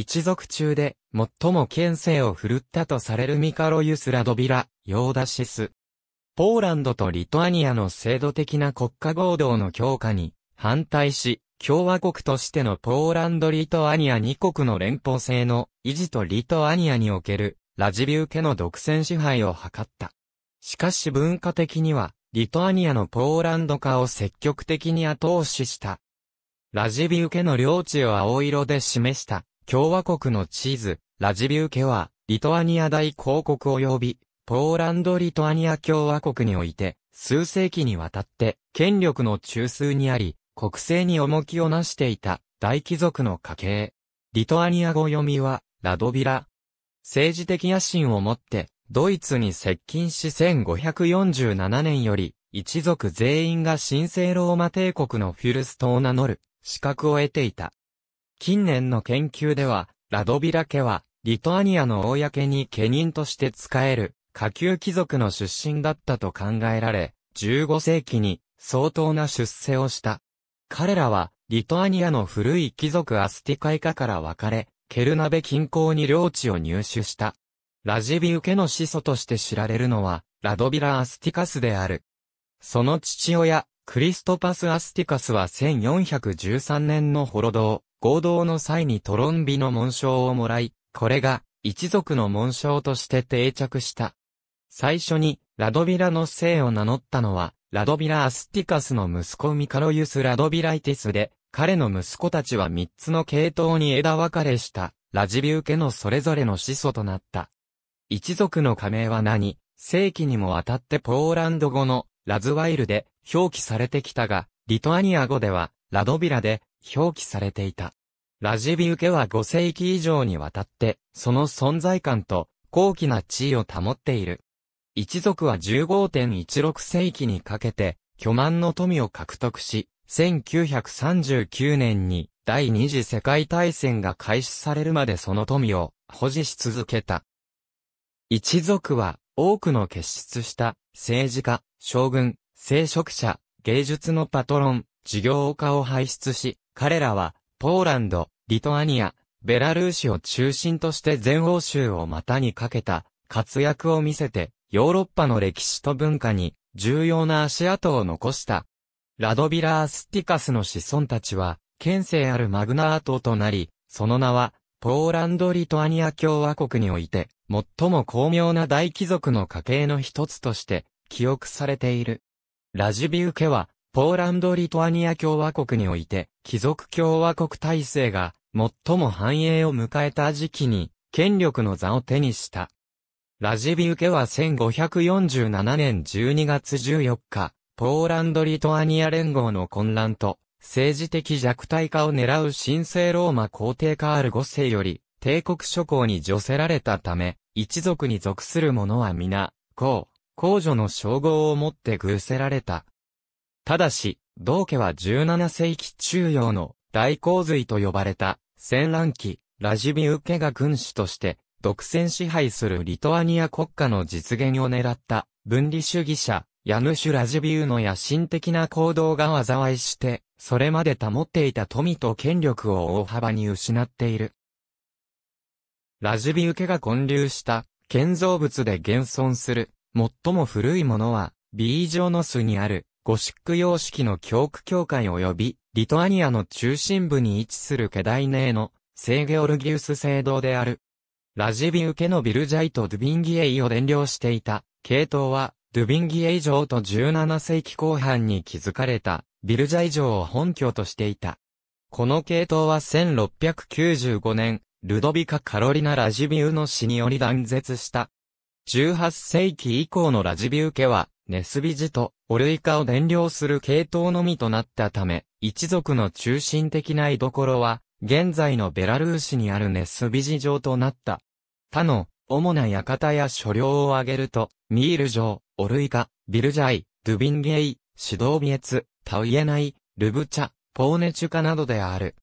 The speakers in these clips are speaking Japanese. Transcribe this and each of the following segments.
一族中で、最も権勢を振るったとされるミカロユス・ラドビラ、ヨーダシス。ポーランドとリトアニアの制度的な国家合同の強化に反対し、共和国としてのポーランド・リトアニア2国の連邦制の維持とリトアニアにおけるラジビュー家の独占支配を図った。しかし文化的には、リトアニアのポーランド化を積極的に後押しした。ラジビウ家の領地を青色で示した共和国の地図、ラジビュー家は、リトアニア大公国及び、ポーランド・リトアニア共和国において、数世紀にわたって、権力の中枢にあり、国政に重きをなしていた、大貴族の家系。リトアニア語読みは、ラドビラ。政治的野心を持って、ドイツに接近し1547年より、一族全員が神聖ローマ帝国のフィルストを名乗る、資格を得ていた。近年の研究では、ラドビラ家は、リトアニアの公に家人として仕える、下級貴族の出身だったと考えられ、15世紀に相当な出世をした。彼らは、リトアニアの古い貴族アスティカイカから分かれ、ケルナベ近郊に領地を入手した。ラジビウ家の始祖として知られるのは、ラドビラ・アスティカスである。その父親、クリストパス・アスティカスは1413年のホロドー、合同の際にトロンビの紋章をもらい、これが一族の紋章として定着した。最初にラドビラの姓を名乗ったのは、ラドビラ・アスティカスの息子ミカロユス・ラドビライティスで、彼の息子たちは三つの系統に枝分かれした、ラジビウ家のそれぞれの始祖となった。一族の加盟は何世紀にもわたってポーランド語のラズワイルで表記されてきたが、リトアニア語ではラドビラで表記されていた。ラジビウケは5世紀以上にわたって、その存在感と高貴な地位を保っている。一族は15.16世紀にかけて、巨万の富を獲得し、1939年に第二次世界大戦が開始されるまでその富を保持し続けた。一族は多くの結出した政治家、将軍、聖職者、芸術のパトロン、事業家を輩出し、彼らは、ポーランド、リトアニア、ベラルーシを中心として全欧州を股にかけた活躍を見せて、ヨーロッパの歴史と文化に重要な足跡を残した。ラドビラ・アスティカスの子孫たちは、県政あるマグナートとなり、その名は、ポーランド・リトアニア共和国において、最も巧妙な大貴族の家系の一つとして、記憶されている。ラジビウ家は、ポーランド・リトアニア共和国において、貴族共和国体制が、最も繁栄を迎えた時期に、権力の座を手にした。ラジビウケは1547年12月14日、ポーランド・リトアニア連合の混乱と、政治的弱体化を狙う神聖ローマ皇帝カール5世より、帝国諸侯に除せられたため、一族に属する者は皆、皇、公女の称号を持って偶せられた。ただし、道家は17世紀中央の大洪水と呼ばれた戦乱期、ラジビウ家が君主として独占支配するリトアニア国家の実現を狙った分離主義者、ヤヌシュ・ラジビウの野心的な行動が災いして、それまで保っていた富と権力を大幅に失っている。ラジビウ家が建立した建造物で現存する最も古いものは、B 城の巣にあるゴシック様式の教区教会及び、リトアニアの中心部に位置するケダイネーの、聖ゲオルギウス聖堂である。ラジビウケのビルジャイとドゥビンギエイを伝領していた、系統は、ドゥビンギエイ城と17世紀後半に築かれた、ビルジャイ城を本拠としていた。この系統は1695年、ルドビカ・カロリナ・ラジビウの死により断絶した。18世紀以降のラジビウ家は、ネスビジとオルイカを伝領する系統のみとなったため、一族の中心的な居所は、現在のベラルーシにあるネスビジ城となった。他の、主な館や所領を挙げると、ミール城、オルイカ、ビルジャイ、ドゥビンゲイ、シドービエツ、タウイエナイ、ルブチャ、ポーネチュカなどである。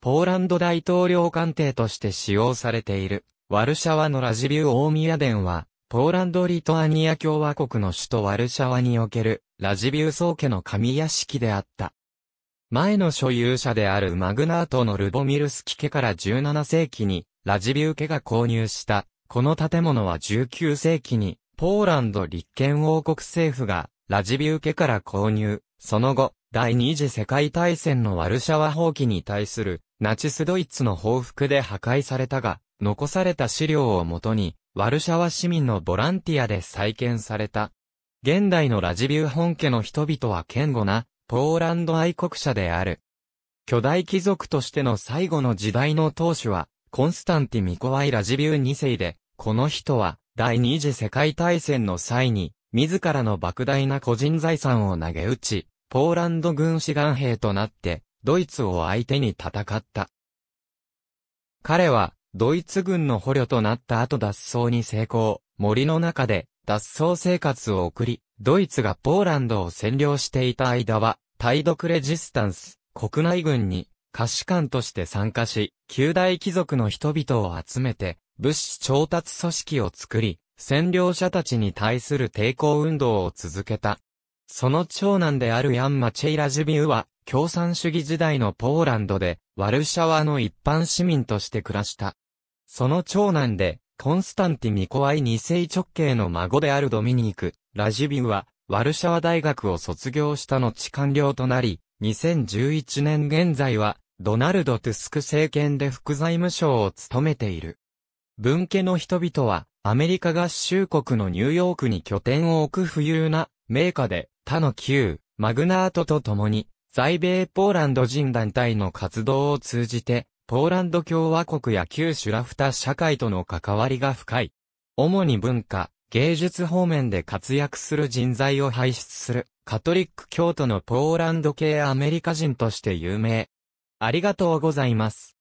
ポーランド大統領官邸として使用されている、ワルシャワのラジビュー大宮殿は、ポーランド・リトアニア共和国の首都ワルシャワにおけるラジビウ宗家の神屋敷であった。前の所有者であるマグナートのルボミルスキ家から17世紀にラジビウ家が購入した、この建物は19世紀にポーランド立憲王国政府がラジビウ家から購入、その後、第二次世界大戦のワルシャワ放棄に対するナチスドイツの報復で破壊されたが、残された資料をもとに、ワルシャワ市民のボランティアで再建された。現代のラジビュー本家の人々は堅固な、ポーランド愛国者である。巨大貴族としての最後の時代の当主は、コンスタンティ・ミコワイ・ラジビュー2世で、この人は、第二次世界大戦の際に、自らの莫大な個人財産を投げ打ち、ポーランド軍志願兵となって、ドイツを相手に戦った。彼は、ドイツ軍の捕虜となった後脱走に成功、森の中で脱走生活を送り、ドイツがポーランドを占領していた間は、ド独レジスタンス、国内軍に、下士官として参加し、旧大貴族の人々を集めて、物資調達組織を作り、占領者たちに対する抵抗運動を続けた。その長男であるヤン・マチェイラ・ジュビウは、共産主義時代のポーランドで、ワルシャワの一般市民として暮らした。その長男で、コンスタンティ・ミコワイ2世直系の孫であるドミニーク・ラジビウは、ワルシャワ大学を卒業した後官僚となり、2011年現在は、ドナルド・トゥスク政権で副財務省を務めている。文家の人々は、アメリカ合衆国のニューヨークに拠点を置く富裕な、名家で、他の旧、マグナートと共に、在米ポーランド人団体の活動を通じて、ポーランド共和国や旧シュラフタ社会との関わりが深い。主に文化、芸術方面で活躍する人材を輩出する、カトリック教徒のポーランド系アメリカ人として有名。ありがとうございます。